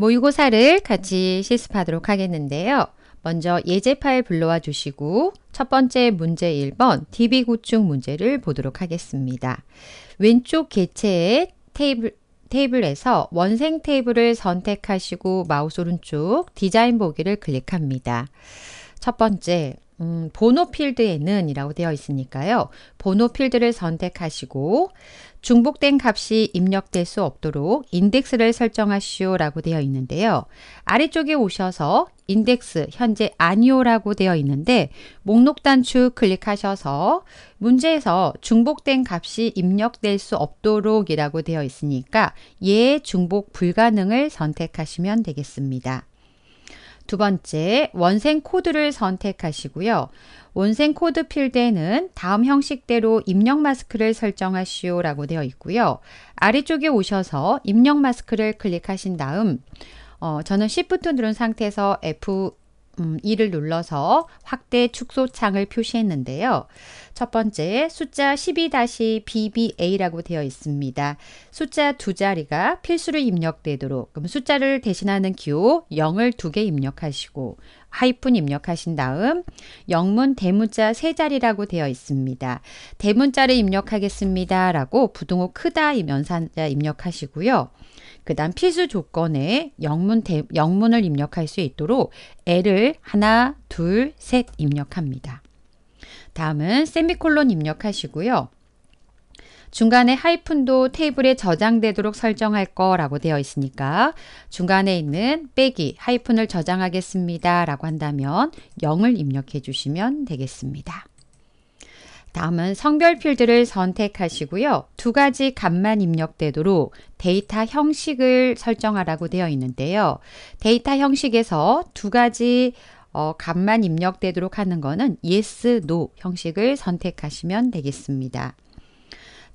모의고사를 같이 실습하도록 하겠는데요. 먼저 예제 파일 불러와 주시고 첫 번째 문제 1번 DB 구축 문제를 보도록 하겠습니다. 왼쪽 개체의 테이블 테이블에서 원생 테이블을 선택하시고 마우스 오른쪽 디자인 보기를 클릭합니다. 첫 번째 음, 번호 필드에는 이라고 되어 있으니까요. 번호 필드를 선택하시고 중복된 값이 입력될 수 없도록 인덱스를 설정하시오 라고 되어 있는데요. 아래쪽에 오셔서 인덱스 현재 아니오 라고 되어 있는데 목록 단추 클릭하셔서 문제에서 중복된 값이 입력될 수 없도록 이라고 되어 있으니까 예 중복 불가능을 선택하시면 되겠습니다. 두 번째, 원생 코드를 선택하시고요. 원생 코드 필드에는 다음 형식대로 입력 마스크를 설정하시오 라고 되어 있고요. 아래쪽에 오셔서 입력 마스크를 클릭하신 다음 어, 저는 Shift 누른 상태에서 F 음, 2를 눌러서 확대 축소 창을 표시했는데요. 첫 번째 숫자 12-BBA라고 되어 있습니다. 숫자 두 자리가 필수로 입력되도록 그럼 숫자를 대신하는 기호 0을 두 개 입력하시고 하이픈 입력하신 다음 영문 대문자 세 자리라고 되어 있습니다. 대문자를 입력하겠습니다라고 부등호 크다 면산자 입력하시고요. 그 다음 필수 조건에 영문, 대, 영문을 입력할 수 있도록 L을 하나, 둘, 셋 입력합니다. 다음은 세미콜론 입력하시고요. 중간에 하이픈도 테이블에 저장되도록 설정할 거라고 되어 있으니까 중간에 있는 빼기 하이픈을 저장하겠습니다 라고 한다면 0을 입력해 주시면 되겠습니다. 다음은 성별 필드를 선택하시고요. 두 가지 값만 입력되도록 데이터 형식을 설정하라고 되어 있는데요. 데이터 형식에서 두 가지 어, 값만 입력되도록 하는 것은 yes, no 형식을 선택하시면 되겠습니다.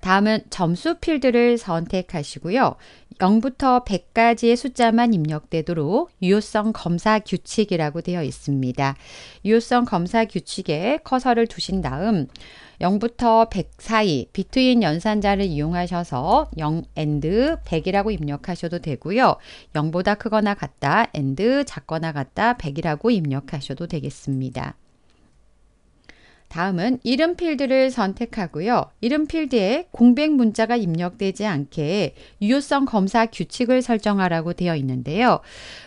다음은 점수 필드를 선택하시고요. 0부터 100까지의 숫자만 입력되도록 유효성 검사 규칙이라고 되어 있습니다. 유효성 검사 규칙에 커서를 두신 다음 0부터 100 사이 비트윈 연산자를 이용하셔서 0 and 100이라고 입력하셔도 되고요. 0보다 크거나 같다 and 작거나 같다 100이라고 입력하셔도 되겠습니다. 다음은 이름 필드를 선택하고요. 이름 필드에 공백 문자가 입력되지 않게 유효성 검사 규칙을 설정하라고 되어 있는데요.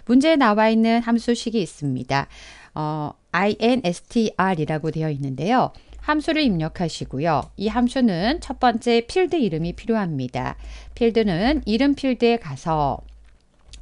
문제에 나와 있는 함수식이 있습니다. 어, instr이라고 되어 있는데요. 함수를 입력하시고요. 이 함수는 첫 번째 필드 이름이 필요합니다. 필드는 이름 필드에 가서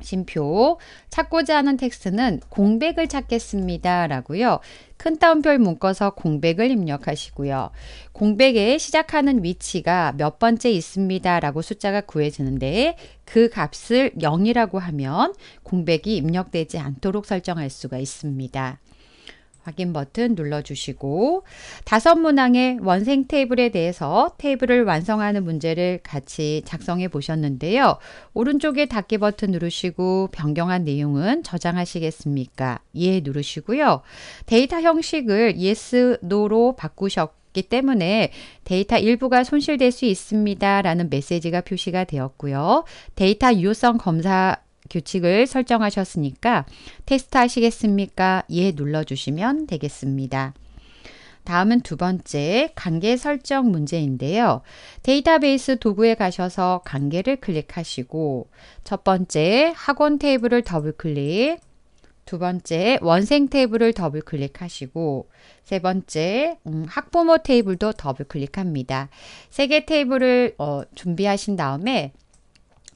심표 찾고자 하는 텍스트는 공백을 찾겠습니다 라고요. 큰 따옴표를 묶어서 공백을 입력하시고요. 공백에 시작하는 위치가 몇 번째 있습니다 라고 숫자가 구해지는데 그 값을 0이라고 하면 공백이 입력되지 않도록 설정할 수가 있습니다. 확인 버튼 눌러주시고 다섯 문항의 원생 테이블에 대해서 테이블을 완성하는 문제를 같이 작성해 보셨는데요. 오른쪽에 닫기 버튼 누르시고 변경한 내용은 저장하시겠습니까? 예 누르시고요. 데이터 형식을 yes, no로 바꾸셨고 때문에 데이터 일부가 손실될 수 있습니다. 라는 메시지가 표시가 되었고요. 데이터 유효성 검사 규칙을 설정하셨으니까 테스트 하시겠습니까? 예 눌러주시면 되겠습니다. 다음은 두 번째 관계 설정 문제인데요. 데이터베이스 도구에 가셔서 관계를 클릭하시고 첫 번째 학원 테이블을 더블 클릭 두 번째 원생 테이블을 더블 클릭하시고 세 번째 음, 학부모 테이블도 더블 클릭합니다. 세 개 테이블을 어, 준비하신 다음에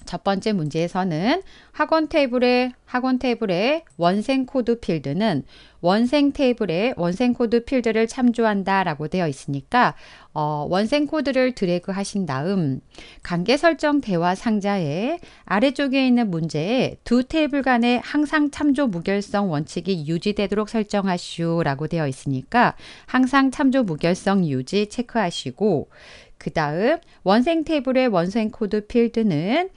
첫 번째 문제에서는 학원 테이블의 학원 테이블의 원생 코드 필드는 원생 테이블의 원생 코드 필드를 참조한다 라고 되어 있으니까 어, 원생 코드를 드래그 하신 다음 관계 설정 대화 상자에 아래쪽에 있는 문제에 두 테이블 간의 항상 참조 무결성 원칙이 유지되도록 설정하시오 라고 되어 있으니까 항상 참조 무결성 유지 체크하시고 그 다음 원생 테이블의 원생 코드 필드는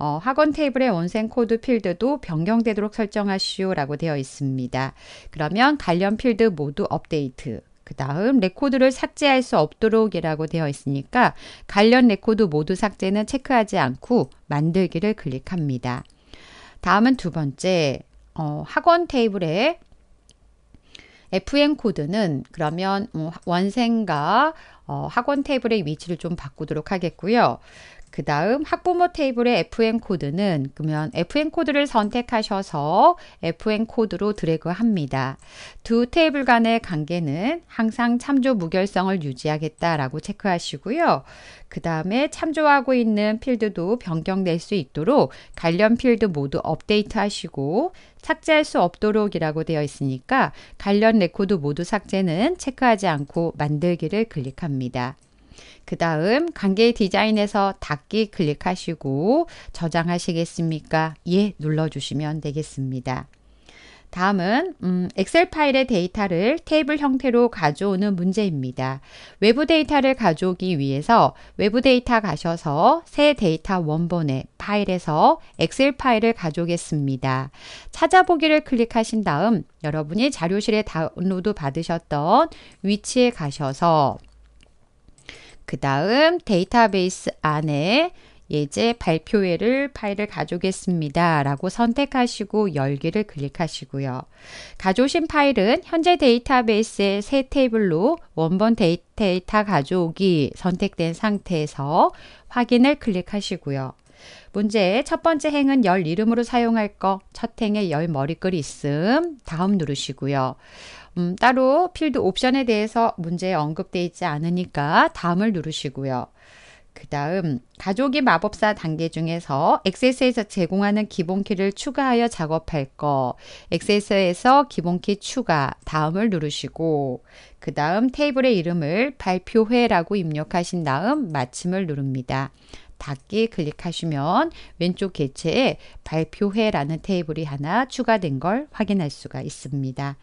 어, 학원 테이블의 원생 코드 필드도 변경되도록 설정하시오라고 되어 있습니다. 그러면 관련 필드 모두 업데이트. 그 다음 레코드를 삭제할 수 없도록이라고 되어 있으니까 관련 레코드 모두 삭제는 체크하지 않고 만들기를 클릭합니다. 다음은 두 번째 어, 학원 테이블에 FN 코드는 그러면 어, 원생과 어, 학원 테이블의 위치를 좀 바꾸도록 하겠고요. 그 다음 학부모 테이블의 FN 코드는 그러면 FN 코드를 선택하셔서 FN 코드로 드래그합니다. 두 테이블 간의 관계는 항상 참조 무결성을 유지하겠다라고 체크하시고요. 그 다음에 참조하고 있는 필드도 변경될 수 있도록 관련 필드 모두 업데이트 하시고 삭제할 수 없도록이라고 되어 있으니까 관련 레코드 모두 삭제는 체크하지 않고 만들기를 클릭합니다. 그 다음 관계 디자인에서 닫기 클릭하시고 저장하시겠습니까? 예 눌러주시면 되겠습니다. 다음은 음, 엑셀 파일의 데이터를 테이블 형태로 가져오는 문제입니다. 외부 데이터를 가져오기 위해서 외부 데이터 가셔서 새 데이터 원본의 파일에서 엑셀 파일을 가져오겠습니다. 찾아보기를 클릭하신 다음 여러분이 자료실에 다운로드 받으셨던 위치에 가셔서 그 다음 데이터베이스 안에 예제 발표회를 파일을 가져오겠습니다. 라고 선택하시고 열기를 클릭하시고요. 가져오신 파일은 현재 데이터베이스의 새 테이블로 원본 데이터 가져오기 선택된 상태에서 확인을 클릭하시고요. 문제의 첫 번째 행은 열 이름으로 사용할 거. 첫 행에 열 머리글이 있음. 다음 누르시고요. 음, 따로 필드 옵션에 대해서 문제에 언급되어 있지 않으니까 다음을 누르시고요. 그 다음 가족이 마법사 단계 중에서 엑세스에서 제공하는 기본키를 추가하여 작업할 거 엑세스에서 기본키 추가 다음을 누르시고 그 다음 테이블의 이름을 발표회라고 입력하신 다음 마침을 누릅니다. 닫기 클릭하시면 왼쪽 개체에 발표회라는 테이블이 하나 추가된 걸 확인할 수가 있습니다.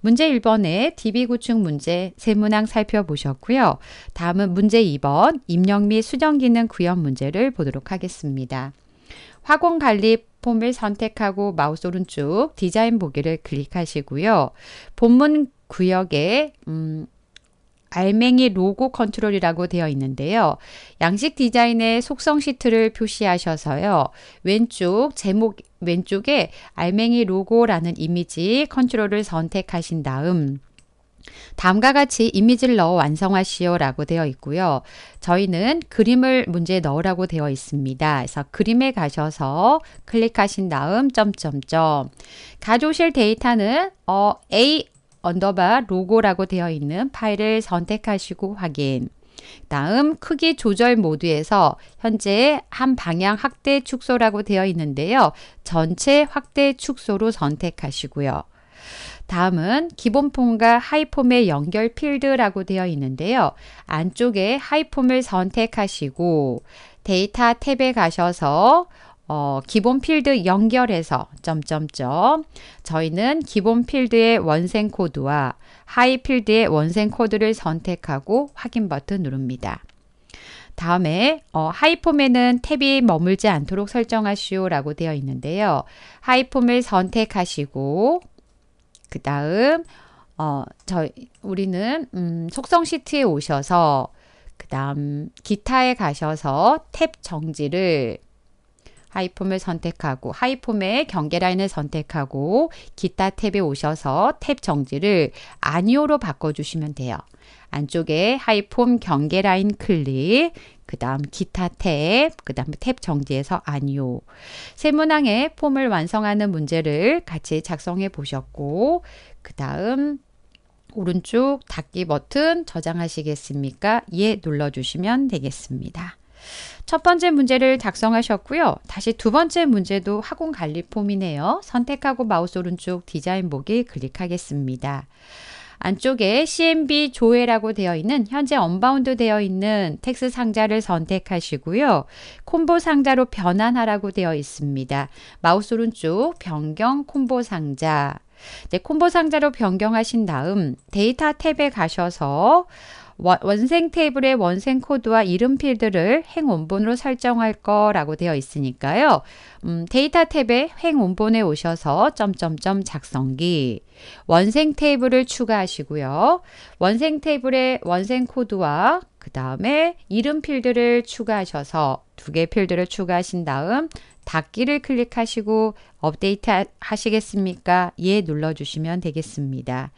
문제 1번의 DB 구축 문제 세문항 살펴보셨고요. 다음은 문제 2번 입력 및 수정 기능 구현 문제를 보도록 하겠습니다. 화공 관리 폼을 선택하고 마우스 오른쪽 디자인 보기를 클릭하시고요. 본문 구역에 음, 알맹이 로고 컨트롤이라고 되어 있는데요. 양식 디자인의 속성 시트를 표시하셔서요. 왼쪽 제목 왼쪽에 알맹이 로고라는 이미지 컨트롤을 선택하신 다음 다음과 같이 이미지를 넣어 완성하시오 라고 되어 있고요. 저희는 그림을 문제에 넣으라고 되어 있습니다. 그래서 그림에 가셔서 클릭하신 다음 점점점 가져오실 데이터는 어, A 언더바 로고라고 되어 있는 파일을 선택하시고 확인. 다음 크기 조절 모드에서 현재 한 방향 확대 축소라고 되어 있는데요. 전체 확대 축소로 선택하시고요. 다음은 기본 폼과 하이폼의 연결 필드라고 되어 있는데요. 안쪽에 하이폼을 선택하시고 데이터 탭에 가셔서 어, 기본 필드 연결해서 점점점 저희는 기본 필드의 원생 코드와 하이 필드의 원생 코드를 선택하고 확인 버튼 누릅니다. 다음에 어, 하이폼에는 탭이 머물지 않도록 설정하시오 라고 되어 있는데요. 하이폼을 선택하시고 그 다음 어, 저 우리는 음, 속성 시트에 오셔서 그 다음 기타에 가셔서 탭 정지를 하이폼을 선택하고 하이폼의 경계 라인을 선택하고 기타 탭에 오셔서 탭 정지를 아니오로 바꿔주시면 돼요. 안쪽에 하이폼 경계 라인 클릭, 그 다음 기타 탭, 그 다음 탭 정지에서 아니오. 세문항의 폼을 완성하는 문제를 같이 작성해 보셨고, 그 다음 오른쪽 닫기 버튼 저장하시겠습니까? 예 눌러주시면 되겠습니다. 첫 번째 문제를 작성하셨고요. 다시 두 번째 문제도 학원 관리 폼이네요. 선택하고 마우스 오른쪽 디자인 보기 클릭하겠습니다. 안쪽에 CMB 조회라고 되어 있는 현재 언바운드 되어 있는 텍스 상자를 선택하시고요. 콤보 상자로 변환하라고 되어 있습니다. 마우스 오른쪽 변경 콤보 상자 네, 콤보 상자로 변경하신 다음 데이터 탭에 가셔서 원생 테이블의 원생 코드와 이름 필드를 행 원본으로 설정할 거라고 되어 있으니까요. 음, 데이터 탭에 행 원본에 오셔서 점점점 작성기 원생 테이블을 추가하시고요. 원생 테이블의 원생 코드와 그 다음에 이름 필드를 추가하셔서 두 개 필드를 추가하신 다음 닫기를 클릭하시고 업데이트 하시겠습니까? 예 눌러주시면 되겠습니다.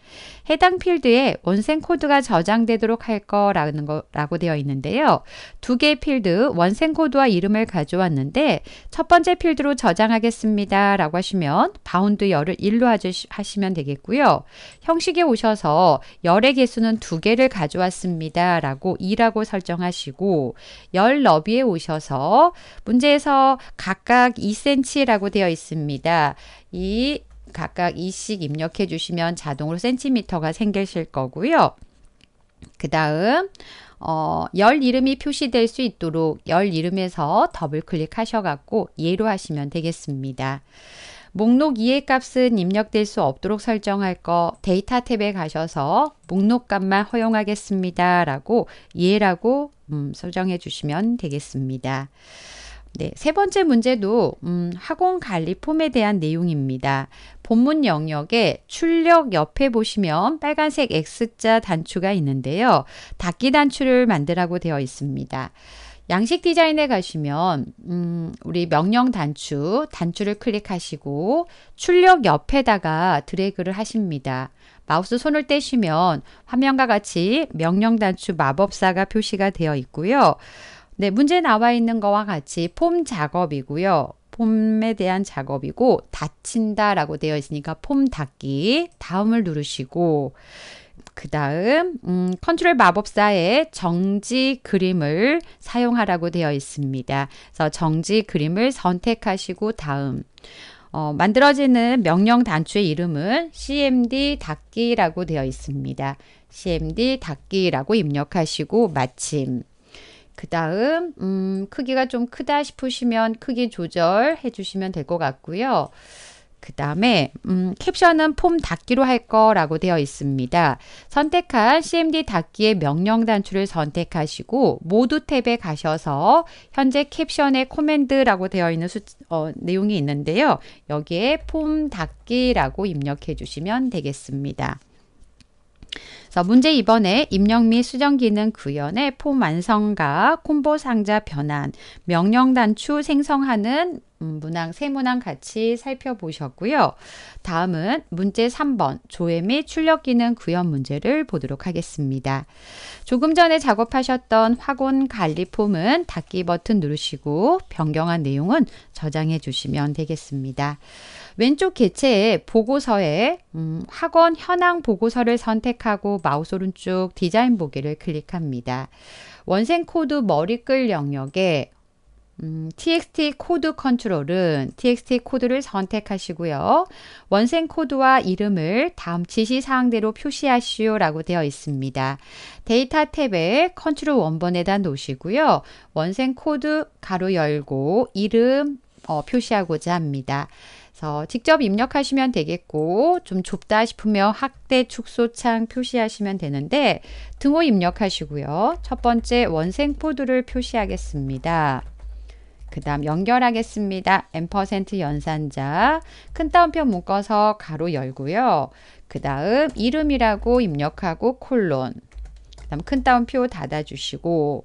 해당 필드에 원생 코드가 저장되도록 할 거라는 거라고 되어 있는데요. 두 개의 필드 원생 코드와 이름을 가져왔는데 첫 번째 필드로 저장하겠습니다. 라고 하시면 바운드 열을 1로 하시면 되겠고요. 형식에 오셔서 열의 개수는 두 개를 가져왔습니다. 라고 2라고 설정하시고 열 너비에 오셔서 문제에서 각각 각각 2cm라고 되어 있습니다. 이 각각 2씩 입력해 주시면 자동으로 센티가 생기실 거고요. 그 다음 어, 열 이름이 표시될 수 있도록 열 이름에서 더블 클릭하셔갖고 예로 하시면 되겠습니다. 목록 이해 값은 입력될 수 없도록 설정할 거 데이터 탭에 가셔서 목록 값만 허용하겠습니다. 라고 예라고 음, 설정해 주시면 되겠습니다. 네, 세 번째 문제도 음, 학원 관리 폼에 대한 내용입니다. 본문 영역에 출력 옆에 보시면 빨간색 X자 단추가 있는데요. 닫기 단추를 만들라고 되어 있습니다. 양식 디자인에 가시면 음, 우리 명령 단추, 단추를 클릭하시고 출력 옆에다가 드래그를 하십니다. 마우스 손을 떼시면 화면과 같이 명령 단추 마법사가 표시가 되어 있고요. 네, 문제에 나와 있는 거와 같이 폼 작업이고요. 폼에 대한 작업이고 닫힌다 라고 되어 있으니까 폼 닫기 다음을 누르시고 그 다음 음, 컨트롤 마법사의 정지 그림을 사용하라고 되어 있습니다. 그래서 정지 그림을 선택하시고 다음 어, 만들어지는 명령 단추의 이름은 cmd 닫기라고 되어 있습니다. cmd 닫기라고 입력하시고 마침 그 다음 음, 크기가 좀 크다 싶으시면 크기 조절해 주시면 될 것 같고요. 그 다음에 음, 캡션은 폼 닫기로 할 거라고 되어 있습니다. 선택한 CMD 닫기의 명령 단추를 선택하시고 모두 탭에 가셔서 현재 캡션의 코맨드라고 되어 있는 수, 어, 내용이 있는데요. 여기에 폼 닫기라고 입력해 주시면 되겠습니다. 자, 문제 2번에 입력 및 수정 기능 구현의 폼 완성과 콤보 상자 변환, 명령 단추 생성하는 음, 문항, 세문항 같이 살펴보셨고요. 다음은 문제 3번 조회 및 출력 기능 구현 문제를 보도록 하겠습니다. 조금 전에 작업하셨던 화곤 관리 폼은 닫기 버튼 누르시고 변경한 내용은 저장해 주시면 되겠습니다. 왼쪽 개체의 보고서에 음, 학원 현황 보고서를 선택하고 마우스 오른쪽 디자인 보기를 클릭합니다. 원생 코드 머리글 영역에 음, txt 코드 컨트롤은 txt 코드를 선택하시고요. 원생 코드와 이름을 다음 지시사항대로 표시하시오 라고 되어 있습니다. 데이터 탭에 컨트롤 원번에다 놓으시고요. 원생 코드 가로 열고 이름 어, 표시하고자 합니다. 그래서 직접 입력하시면 되겠고 좀 좁다 싶으면 확대 축소창 표시하시면 되는데 등호 입력하시고요. 첫 번째 원생 코드를 표시하겠습니다. 그 다음 연결하겠습니다. 앰 연산자 큰 따옴표 묶어서 가로 열고요. 그 다음 이름이라고 입력하고 콜론 그다음 큰 따옴표 닫아주시고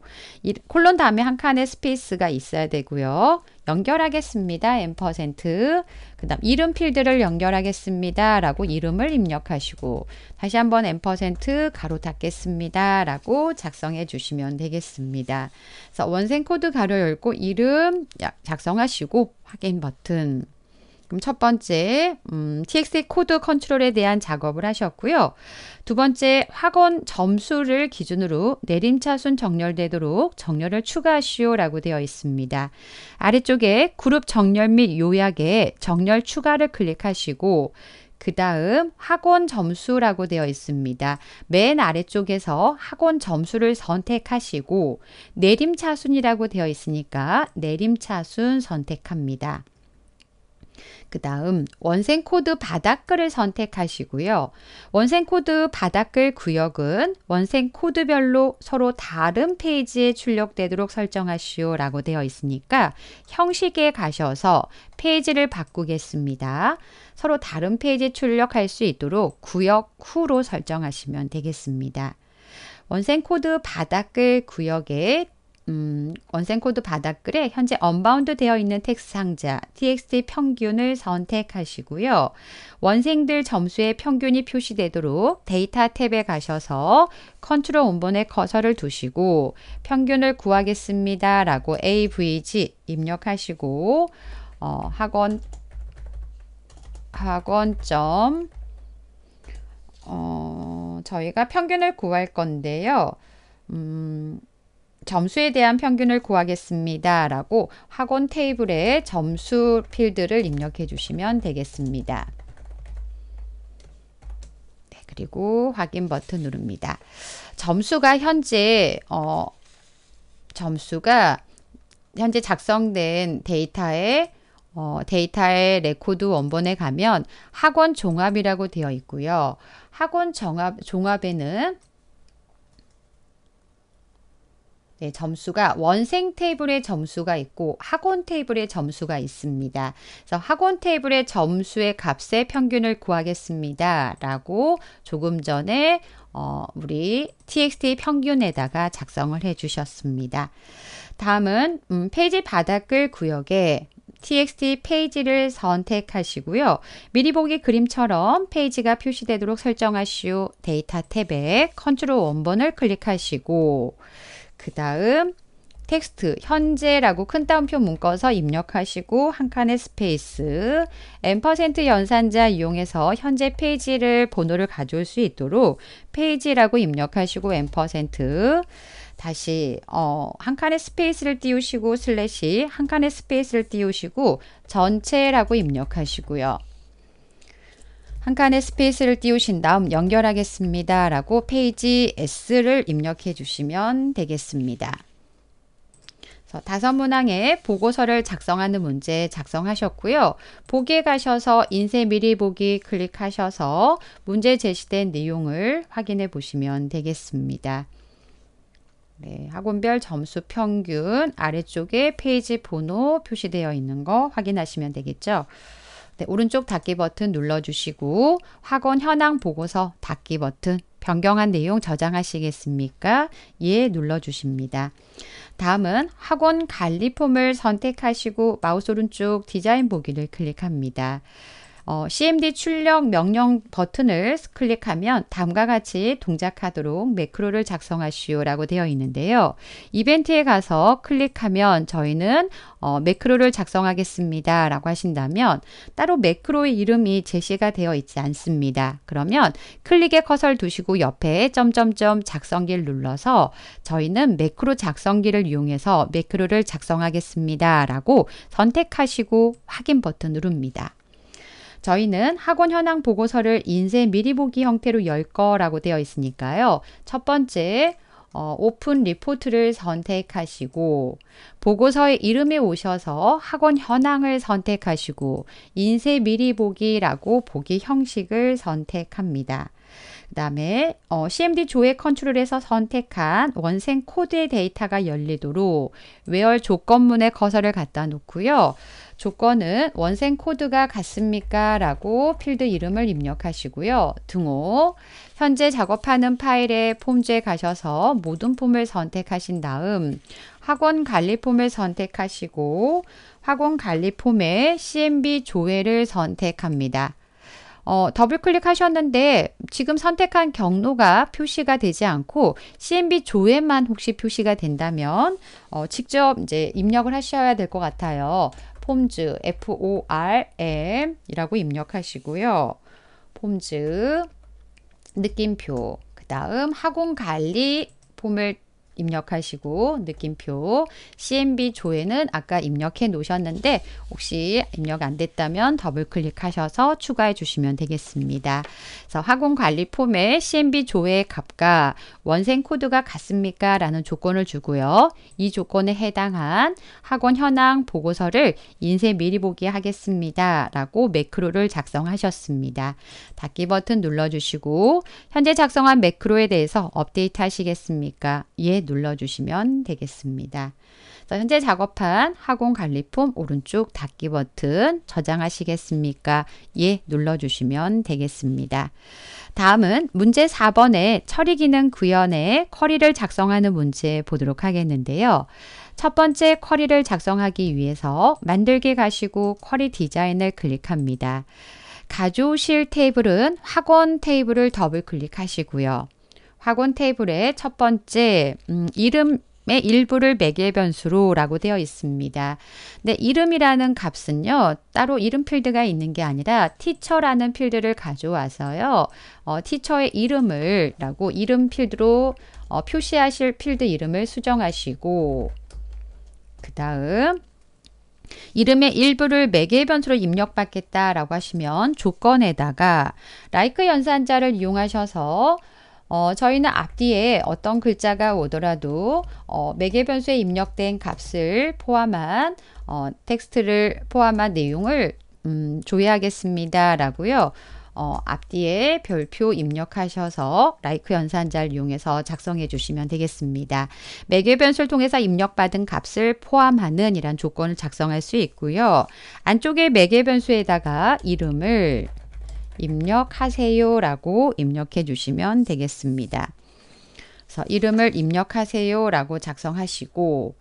콜론 다음에 한 칸의 스페이스가 있어야 되고요. 연결하겠습니다. M 퍼센트그 다음 이름 필드를 연결하겠습니다. 라고 이름을 입력하시고 다시 한번 M 퍼센트 가로 닫겠습니다. 라고 작성해 주시면 되겠습니다. 그래서 원생 코드 가로 열고 이름 작성하시고 확인 버튼 그럼 첫 번째, 음, TXT 코드 컨트롤에 대한 작업을 하셨고요. 두 번째, 학원 점수를 기준으로 내림차순 정렬되도록 정렬을 추가하시오라고 되어 있습니다. 아래쪽에 그룹 정렬 및 요약에 정렬 추가를 클릭하시고 그 다음 학원 점수라고 되어 있습니다. 맨 아래쪽에서 학원 점수를 선택하시고 내림차순이라고 되어 있으니까 내림차순 선택합니다. 그 다음 원생 코드 바닥글을 선택하시고요. 원생 코드 바닥글 구역은 원생 코드별로 서로 다른 페이지에 출력되도록 설정하시오 라고 되어 있으니까 형식에 가셔서 페이지를 바꾸겠습니다. 서로 다른 페이지에 출력할 수 있도록 구역 후로 설정하시면 되겠습니다. 원생 코드 바닥글 구역에 음, 원생 코드 바닥글에 현재 언바운드 되어 있는 텍스 상자 txt 평균을 선택하시고요. 원생들 점수의 평균이 표시되도록 데이터 탭에 가셔서 컨트롤 온본에 커서를 두시고 평균을 구하겠습니다. 라고 avg 입력하시고 어, 학원 학원점 어, 저희가 평균을 구할 건데요. 음, 점수에 대한 평균을 구하겠습니다. 라고 학원 테이블에 점수 필드를 입력해 주시면 되겠습니다. 네, 그리고 확인 버튼 누릅니다. 점수가 현재 어, 점수가 현재 작성된 데이터의 어, 데이터의 레코드 원본에 가면 학원 종합이라고 되어 있고요. 학원 종합, 종합에는 네, 점수가 원생 테이블의 점수가 있고 학원 테이블의 점수가 있습니다. 그래서 학원 테이블의 점수의 값의 평균을 구하겠습니다. 라고 조금 전에 어, 우리 txt 평균에다가 작성을 해 주셨습니다. 다음은 음, 페이지 바닥글 구역에 txt 페이지를 선택하시고요. 미리 보기 그림처럼 페이지가 표시되도록 설정하시오. 데이터 탭에 컨트롤 원번을 클릭하시고 그 다음 텍스트 현재라고 큰 따옴표 묶어서 입력하시고 한 칸의 스페이스 M% 연산자 이용해서 현재 페이지를 번호를 가져올 수 있도록 페이지라고 입력하시고 M% 다시 어, 한 칸의 스페이스를 띄우시고 슬래시 한 칸의 스페이스를 띄우시고 전체라고 입력하시고요. 한 칸의 스페이스를 띄우신 다음 연결하겠습니다. 라고 페이지 S를 입력해 주시면 되겠습니다. 다섯 문항의 보고서를 작성하는 문제 작성하셨고요. 보기에 가셔서 인쇄 미리 보기 클릭하셔서 문제 제시된 내용을 확인해 보시면 되겠습니다. 네, 학원별 점수 평균 아래쪽에 페이지 번호 표시되어 있는 거 확인하시면 되겠죠. 네, 오른쪽 닫기 버튼 눌러주시고 학원 현황 보고서 닫기 버튼 변경한 내용 저장하시겠습니까? 예 눌러주십니다. 다음은 학원 관리 폼을 선택하시고 마우스 오른쪽 디자인 보기를 클릭합니다. 어, CMD 출력 명령 버튼을 클릭하면 다음과 같이 동작하도록 매크로를 작성하시오라고 되어 있는데요. 이벤트에 가서 클릭하면 저희는 어, 매크로를 작성하겠습니다. 라고 하신다면 따로 매크로의 이름이 제시가 되어 있지 않습니다. 그러면 클릭에 커서를 두시고 옆에 점점점 작성기를 눌러서 저희는 매크로 작성기를 이용해서 매크로를 작성하겠습니다. 라고 선택하시고 확인 버튼 누릅니다. 저희는 학원 현황 보고서를 인쇄 미리 보기 형태로 열 거라고 되어 있으니까요. 첫 번째, 어, 오픈 리포트를 선택하시고 보고서의 이름에 오셔서 학원 현황을 선택하시고 인쇄 미리 보기라고 보기 형식을 선택합니다. 그 다음에 어, CMD 조회 컨트롤에서 선택한 원생 코드의 데이터가 열리도록 외열 조건문의 커서를 갖다 놓고요. 조건은 원생 코드가 같습니까? 라고 필드 이름을 입력하시고요. 등호, 현재 작업하는 파일의 폼즈에 가셔서 모든 폼을 선택하신 다음 학원 관리 폼을 선택하시고 학원 관리 폼에 CMB 조회를 선택합니다. 어, 더블 클릭하셨는데 지금 선택한 경로가 표시가 되지 않고 CMB 조회만 혹시 표시가 된다면 어, 직접 이제 입력을 하셔야 될 것 같아요. 폼즈 F-O-R-M이라고 입력하시고요. 폼즈 느낌표 그 다음 학원 관리 폼을 입력하시고 느낌표 CMB 조회는 아까 입력해 놓으셨는데 혹시 입력 안 됐다면 더블 클릭하셔서 추가해 주시면 되겠습니다. 그래서 학원 관리 폼에 CMB 조회 값과 원생 코드가 같습니까? 라는 조건을 주고요. 이 조건에 해당한 학원 현황 보고서를 인쇄 미리 보기 하겠습니다. 라고 매크로를 작성하셨습니다. 닫기 버튼 눌러주시고 현재 작성한 매크로에 대해서 업데이트 하시겠습니까? 예, 눌러주시면 되겠습니다. 현재 작업한 학원 관리폼 오른쪽 닫기 버튼 저장하시겠습니까? 예 눌러주시면 되겠습니다. 다음은 문제 4번의 처리 기능 구현에 쿼리를 작성하는 문제 보도록 하겠는데요. 첫 번째 쿼리를 작성하기 위해서 만들기 가시고 쿼리 디자인을 클릭합니다. 가져오실 테이블은 학원 테이블을 더블 클릭하시고요. 학원 테이블의 첫 번째 음, 이름 의 일부를 매개 변수로라고 되어 있습니다. 근 이름이라는 값은요 따로 이름 필드가 있는 게 아니라 티처라는 필드를 가져와서요 어, 티처의 이름을라고 이름 필드로 어, 표시하실 필드 이름을 수정하시고 그 다음 이름의 일부를 매개 변수로 입력받겠다라고 하시면 조건에다가 like 연산자를 이용하셔서 어, 저희는 앞뒤에 어떤 글자가 오더라도 어, 매개 변수에 입력된 값을 포함한 어, 텍스트를 포함한 내용을 음, 조회하겠습니다. 라고요. 어, 앞뒤에 별표 입력하셔서 라이크 연산자를 이용해서 작성해 주시면 되겠습니다. 매개 변수를 통해서 입력받은 값을 포함하는 이란 조건을 작성할 수 있고요. 안쪽에 매개 변수에다가 이름을 입력하세요 라고 입력해 주시면 되겠습니다. 그래서 이름을 입력하세요 라고 작성하시고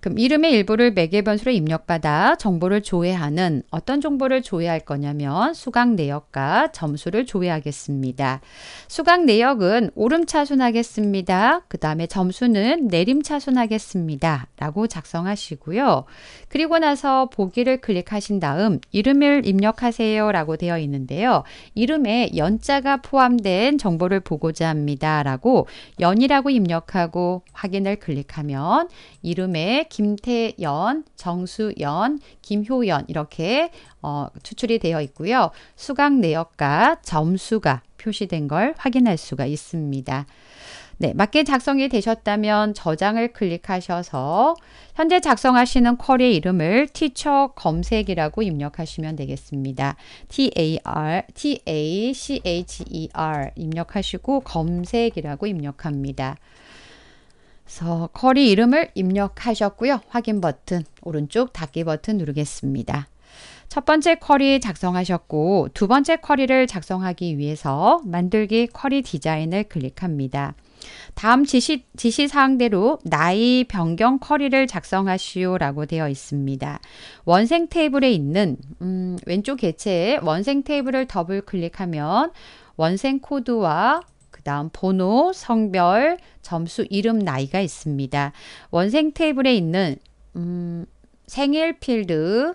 그럼 이름의 일부를 매개 변수로 입력받아 정보를 조회하는 어떤 정보를 조회할 거냐면 수강 내역과 점수를 조회하겠습니다. 수강 내역은 오름차순 하겠습니다. 그 다음에 점수는 내림차순 하겠습니다. 라고 작성하시고요. 그리고 나서 보기를 클릭하신 다음 이름을 입력하세요 라고 되어 있는데요. 이름에 연자가 포함된 정보를 보고자 합니다. 라고 연이라고 입력하고 확인을 클릭하면 이름에 김태연, 정수연, 김효연 이렇게 어, 추출이 되어 있고요. 수강 내역과 점수가 표시된 걸 확인할 수가 있습니다. 네, 맞게 작성이 되셨다면 저장을 클릭하셔서 현재 작성하시는 쿼리의 이름을 티처 검색이라고 입력하시면 되겠습니다. TAR, TACHER 입력하시고 검색이라고 입력합니다. 그래서 커리 이름을 입력하셨고요. 확인 버튼 오른쪽 닫기 버튼 누르겠습니다. 첫 번째 쿼리 작성하셨고 두 번째 쿼리를 작성하기 위해서 만들기 쿼리 디자인을 클릭합니다. 다음 지시, 지시사항대로 나이 변경 쿼리를 작성하시오 라고 되어 있습니다. 원생 테이블에 있는 음, 왼쪽 개체에 원생 테이블을 더블 클릭하면 원생 코드와 다음 번호, 성별, 점수, 이름, 나이가 있습니다. 원생 테이블에 있는 음, 생일 필드,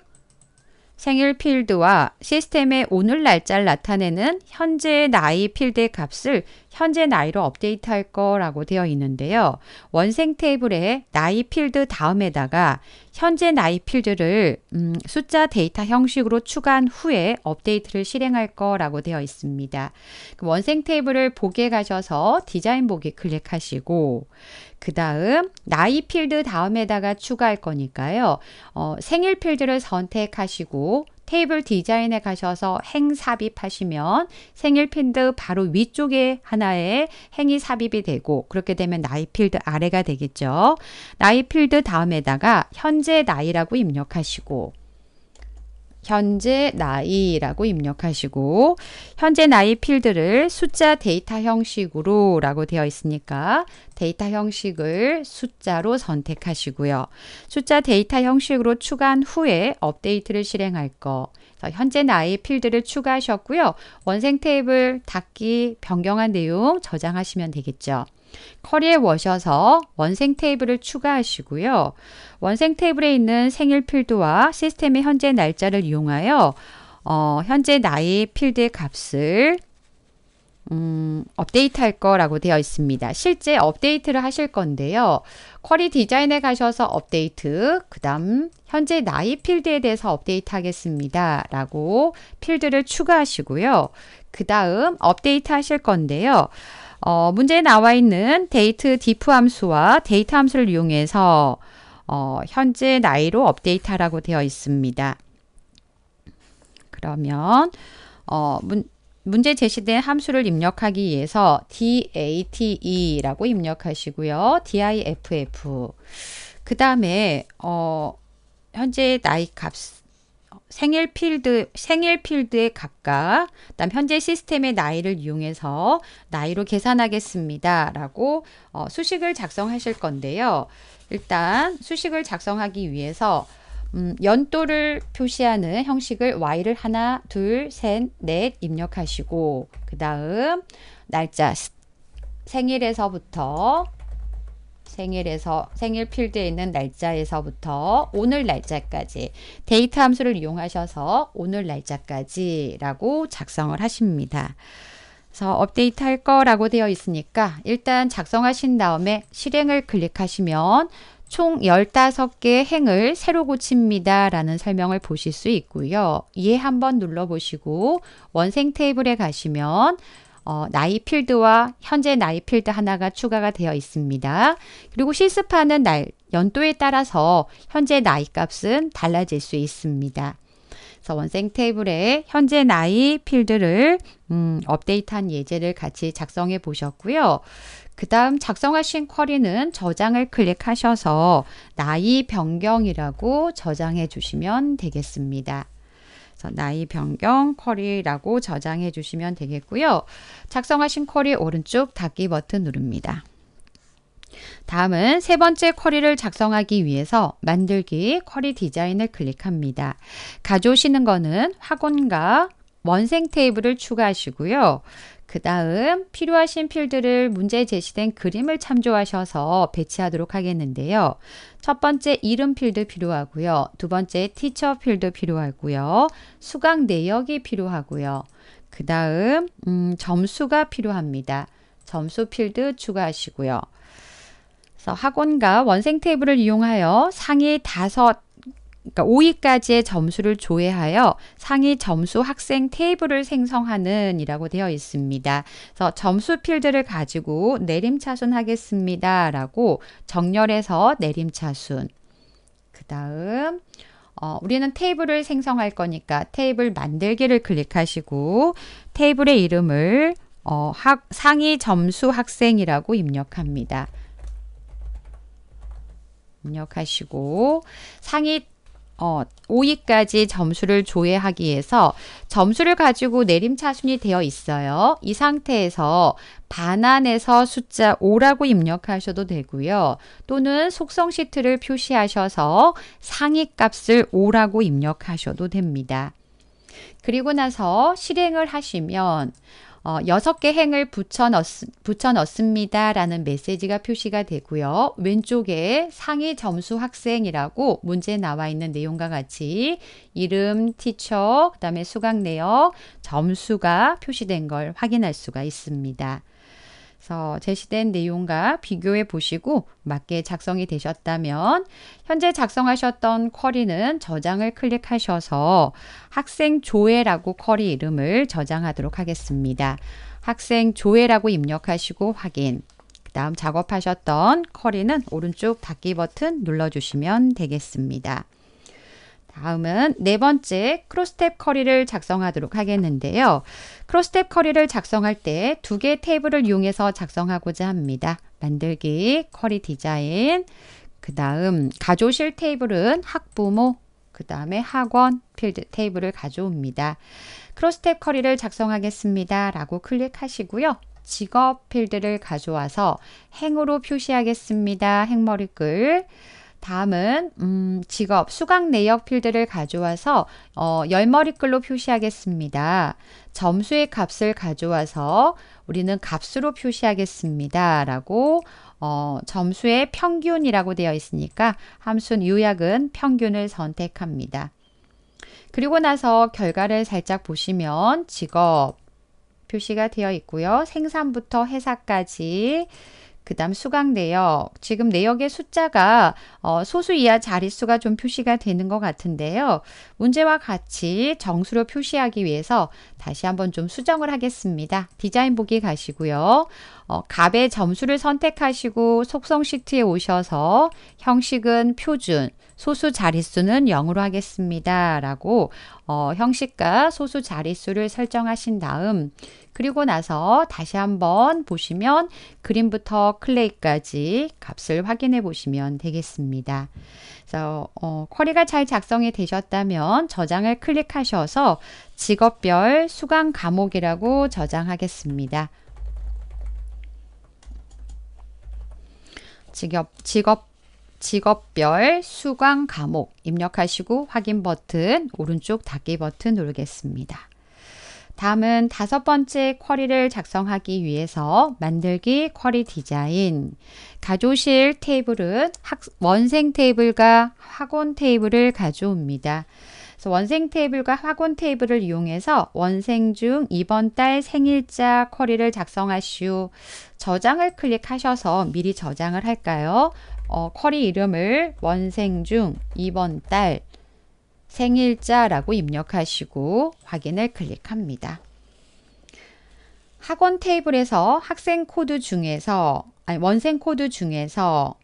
생일 필드와 시스템의 오늘 날짜를 나타내는 현재 나이 필드의 값을 현재 나이로 업데이트할 거라고 되어 있는데요. 원생 테이블에 나이 필드 다음에다가 현재 나이 필드를 음, 숫자 데이터 형식으로 추가한 후에 업데이트를 실행할 거라고 되어 있습니다. 그 원생 테이블을 보기 가셔서 디자인 보기 클릭하시고 그 다음 나이 필드 다음에다가 추가할 거니까요. 어, 생일 필드를 선택하시고 테이블 디자인에 가셔서 행 삽입하시면 생일 필드 바로 위쪽에 하나의 행이 삽입이 되고 그렇게 되면 나이 필드 아래가 되겠죠. 나이 필드 다음에다가 현재 나이라고 입력하시고 현재 나이라고 입력하시고 현재 나이 필드를 숫자 데이터 형식으로 라고 되어 있으니까 데이터 형식을 숫자로 선택하시고요. 숫자 데이터 형식으로 추가한 후에 업데이트를 실행할 거 현재 나이 필드를 추가하셨고요. 원생 테이블 닫기 변경한 내용 저장하시면 되겠죠. 커리에 워셔서 원생 테이블을 추가하시고요. 원생 테이블에 있는 생일 필드와 시스템의 현재 날짜를 이용하여 어, 현재 나이 필드의 값을 음, 업데이트 할 거라고 되어 있습니다. 실제 업데이트를 하실 건데요. 쿼리 디자인에 가셔서 업데이트, 그 다음 현재 나이 필드에 대해서 업데이트 하겠습니다. 라고 필드를 추가하시고요. 그 다음 업데이트 하실 건데요. 어, 문제에 나와 있는 데이트 디프 함수와 데이터 함수를 이용해서 어, 현재 나이로 업데이트하라고 되어 있습니다. 그러면 어, 문, 문제 제시된 함수를 입력하기 위해서 DATE라고 입력하시고요. DIFF. 그 다음에 어, 현재 나이 값 생일 필드, 생일 필드에 각각, 그다음 현재 시스템의 나이를 이용해서 나이로 계산하겠습니다. 라고 어, 수식을 작성하실 건데요. 일단 수식을 작성하기 위해서 음, 연도를 표시하는 형식을 y를 하나, 둘, 셋, 넷 입력하시고 그 다음 날짜 생일에서부터 생일에서 생일 필드에 있는 날짜에서부터 오늘 날짜까지 데이트 함수를 이용하셔서 오늘 날짜까지라고 작성을 하십니다. 그래서 업데이트 할 거라고 되어 있으니까 일단 작성하신 다음에 실행을 클릭하시면 총 15개의 행을 새로 고칩니다. 라는 설명을 보실 수 있고요. 예 한번 눌러보시고 원생 테이블에 가시면 어, 나이 필드와 현재 나이 필드 하나가 추가가 되어 있습니다. 그리고 실습하는 날, 연도에 따라서 현재 나이 값은 달라질 수 있습니다. 그래서 원생 테이블에 현재 나이 필드를 음, 업데이트한 예제를 같이 작성해 보셨고요. 그 다음 작성하신 쿼리는 저장을 클릭하셔서 나이 변경이라고 저장해 주시면 되겠습니다. 나이 변경 쿼리라고 저장해 주시면 되겠고요. 작성하신 쿼리 오른쪽 닫기 버튼 누릅니다. 다음은 세 번째 쿼리를 작성하기 위해서 만들기 쿼리 디자인을 클릭합니다. 가져오시는 거는 학원과 원생 테이블을 추가하시고요. 그 다음 필요하신 필드를 문제에 제시된 그림을 참조하셔서 배치하도록 하겠는데요. 첫 번째 이름 필드 필요하고요. 두 번째 티처 필드 필요하고요. 수강 내역이 필요하고요. 그 다음 음, 점수가 필요합니다. 점수 필드 추가하시고요. 학원과 원생 테이블을 이용하여 상위 다섯 그러니까 5위까지의 점수를 조회하여 상위 점수 학생 테이블을 생성하는 이라고 되어 있습니다. 그래서 점수 필드를 가지고 내림차순 하겠습니다. 라고 정렬해서 내림차순. 그 다음, 어, 우리는 테이블을 생성할 거니까 테이블 만들기를 클릭하시고 테이블의 이름을 어, 학, 상위 점수 학생이라고 입력합니다. 입력하시고 상위 어, 5위까지 점수를 조회하기 위해서 점수를 가지고 내림차순이 되어 있어요. 이 상태에서 반환해서 숫자 5라고 입력하셔도 되고요. 또는 속성 시트를 표시하셔서 상위 값을 5라고 입력하셔도 됩니다. 그리고 나서 실행을 하시면 어, 섯개 행을 붙여, 넣, 붙여 넣습니다. 라는 메시지가 표시가 되고요. 왼쪽에 상위 점수 학생이라고 문제에 나와 있는 내용과 같이 이름, 티처, 그 다음에 수강 내역, 점수가 표시된 걸 확인할 수가 있습니다. 그래서 제시된 내용과 비교해 보시고 맞게 작성이 되셨다면 현재 작성하셨던 쿼리는 저장을 클릭하셔서 학생 조회라고 쿼리 이름을 저장하도록 하겠습니다. 학생 조회라고 입력하시고 확인 그 다음 작업하셨던 쿼리는 오른쪽 닫기 버튼 눌러주시면 되겠습니다. 다음은 네 번째 크로스탭 커리를 작성하도록 하겠는데요. 크로스탭 커리를 작성할 때 두개의테이블을 이용해서 작성하고자 합니다. 만들기, 커리 디자인, 그 다음 가조실 테이블은 학부모, 그 다음에 학원 필드 테이블을 가져옵니다. 크로스탭 커리를 작성하겠습니다. 라고 클릭하시고요. 직업 필드를 가져와서 행으로 표시하겠습니다. 행머리글. 다음은 음, 직업, 수강 내역 필드를 가져와서 어, 열머리글로 표시하겠습니다. 점수의 값을 가져와서 우리는 값으로 표시하겠습니다. 라고 어, 점수의 평균이라고 되어 있으니까 함수는 요약은 평균을 선택합니다. 그리고 나서 결과를 살짝 보시면 직업 표시가 되어 있고요. 생산부터 회사까지 그 다음 수강 내역. 지금 내역의 숫자가 어, 소수 이하 자릿수가 좀 표시가 되는 것 같은데요. 문제와 같이 정수로 표시하기 위해서 다시 한번 좀 수정을 하겠습니다. 디자인 보기 가시고요. 어, 값의 점수를 선택하시고 속성 시트에 오셔서 형식은 표준, 소수 자릿수는 0으로 하겠습니다. 라고 어, 형식과 소수 자릿수를 설정하신 다음 그리고 나서 다시 한번 보시면 그림부터 클레이까지 값을 확인해 보시면 되겠습니다. 그래서 어, 쿼리가 잘 작성이 되셨다면 저장을 클릭하셔서 직업별 수강 과목이라고 저장하겠습니다. 직업, 직업 직업별 수강 과목 입력하시고 확인 버튼 오른쪽 닫기 버튼 누르겠습니다. 다음은 다섯 번째 쿼리를 작성하기 위해서 만들기 쿼리 디자인 가져오실 테이블은 학, 원생 테이블과 학원 테이블을 가져옵니다. 그래서 원생 테이블과 학원 테이블을 이용해서 원생 중 이번 달 생일자 쿼리를 작성하시오. 저장을 클릭하셔서 미리 저장을 할까요? 어, 쿼리 이름을 원생 중 이번 달 생일자라고 입력하시고 확인을 클릭합니다. 학원 테이블에서 학생 코드 중에서 아니 원생 코드 중에서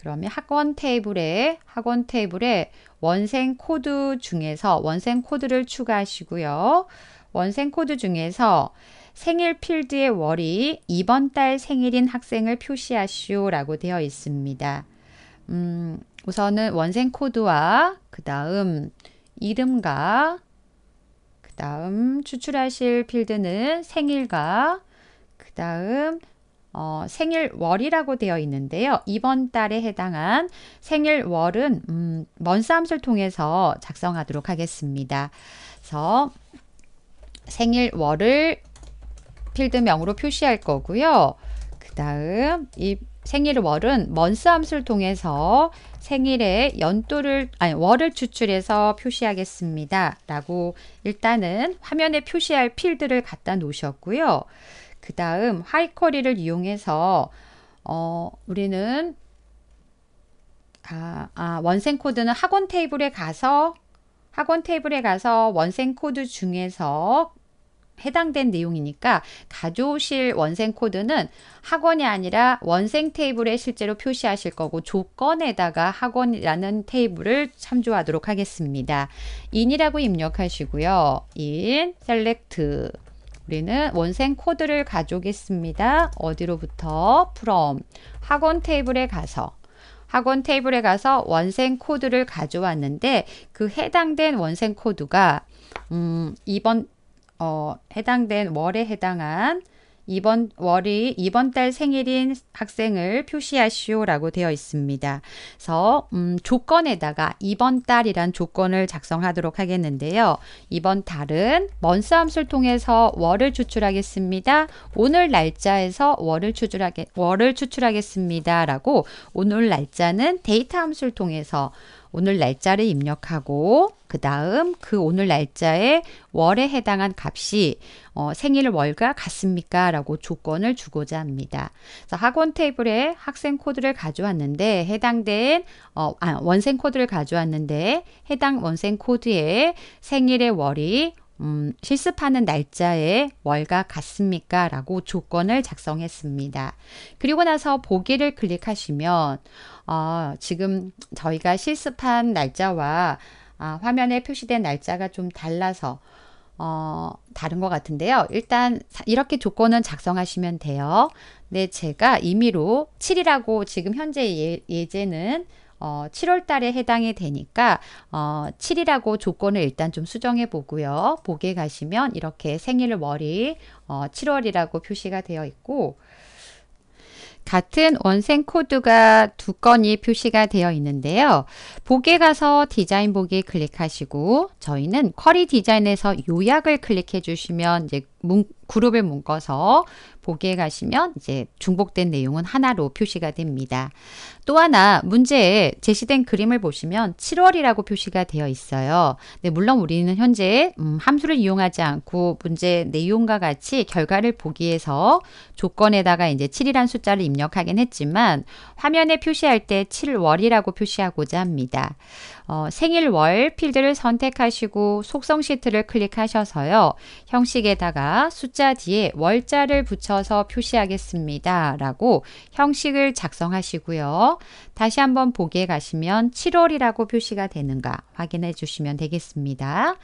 그러면 학원 테이블에 학원 테이블에 원생 코드 중에서 원생 코드를 추가하시고요. 원생 코드 중에서 생일 필드의 월이 이번 달 생일인 학생을 표시하시오라고 되어 있습니다. 음, 우선은 원생 코드와 그 다음 이름과 그 다음 추출하실 필드는 생일과 그 다음 어, 생일월이라고 되어 있는데요. 이번 달에 해당한 생일월은 음, 먼싸움을 통해서 작성하도록 하겠습니다. 그래서 생일월을 필드명으로 표시할 거고요. 그 다음 생일 월은 먼스 함수를 통해서 생일의 연도를 아니 월을 추출해서 표시하겠습니다. 라고 일단은 화면에 표시할 필드를 갖다 놓으셨고요. 그 다음 하이쿼리를 이용해서 어, 우리는 아, 아, 원생 코드는 학원 테이블에 가서 학원 테이블에 가서 원생 코드 중에서 해당된 내용이니까 가져오실 원생 코드는 학원이 아니라 원생 테이블에 실제로 표시하실 거고 조건에다가 학원이라는 테이블을 참조하도록 하겠습니다. i 이라고 입력하시고요. in s e 우리는 원생 코드를 가져오겠습니다. 어디로부터 from 학원 테이블에 가서 학원 테이블에 가서 원생 코드를 가져왔는데 그 해당된 원생 코드가 음, 이번 어, 해당된 월에 해당한 이번 월이 이번 달 생일인 학생을 표시하시오라고 되어 있습니다. 그래서 음, 조건에다가 이번 달이란 조건을 작성하도록 하겠는데요. 이번 달은 먼싸함수를 통해서 월을 추출하겠습니다. 오늘 날짜에서 월을 추출하게 월을 추출하겠습니다라고 오늘 날짜는 데이터 함수를 통해서 오늘 날짜를 입력하고 그 다음 그 오늘 날짜에 월에 해당한 값이 어, 생일 월과 같습니까? 라고 조건을 주고자 합니다. 그래서 학원 테이블에 학생 코드를 가져왔는데 해당된 어, 아, 원생 코드를 가져왔는데 해당 원생 코드에 생일의 월이 음, 실습하는 날짜에 월과 같습니까? 라고 조건을 작성했습니다. 그리고 나서 보기를 클릭하시면 어, 지금 저희가 실습한 날짜와 아, 화면에 표시된 날짜가 좀 달라서 어, 다른 것 같은데요. 일단 이렇게 조건은 작성하시면 돼요. 네, 제가 임의로 7이라고 지금 현재 예, 제는 어, 7월 달에 해당이 되니까 어, 7이라고 조건을 일단 좀 수정해 보고요. 보게 가시면 이렇게 생일 월이 어, 7월이라고 표시가 되어 있고 같은 원생 코드가 두 건이 표시가 되어 있는데요. 보기에 가서 디자인 보기 클릭하시고 저희는 쿼리 디자인에서 요약을 클릭해 주시면 이제 문, 그룹을 묶어서 보기에 가시면 이제 중복된 내용은 하나로 표시가 됩니다. 또 하나 문제에 제시된 그림을 보시면 7월이라고 표시가 되어 있어요. 네, 물론 우리는 현재 음, 함수를 이용하지 않고 문제 내용과 같이 결과를 보기 위해서 조건에다가 이제 7이란 숫자를 입력하긴 했지만 화면에 표시할 때 7월이라고 표시하고자 합니다. 어, 생일월 필드를 선택하시 클릭하시고 속성 시트를 클릭하셔서요. 형식에다가 숫자 뒤에 월자를 붙여서 표시하겠습니다. 라고 형식을 작성하시고요. 다시 한번 보기에 가시면 7월이라고 표시가 되는가 확인해 주시면 되겠습니다.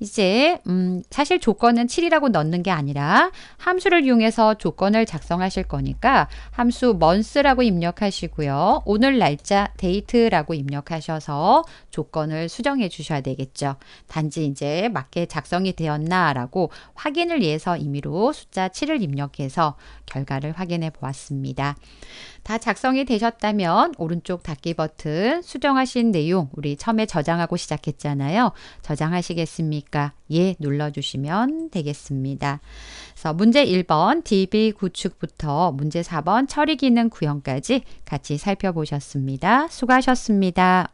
이제 음, 사실 조건은 7이라고 넣는 게 아니라 함수를 이용해서 조건을 작성하실 거니까 함수 month라고 입력하시고요. 오늘 날짜 데이트라고 입력하셔서 조건을 수정해 주셔야 되겠죠. 단지 이제 맞게 작성이 되었나라고 확인을 위해서 임의로 숫자 7을 입력해서 결과를 확인해 보았습니다. 다 작성이 되셨다면 오른쪽 닫기 버튼 수정하신 내용 우리 처음에 저장하고 시작했잖아요. 저장하시겠습니까? 예 눌러주시면 되겠습니다. 그래서 문제 1번 DB 구축부터 문제 4번 처리 기능 구현까지 같이 살펴보셨습니다. 수고하셨습니다.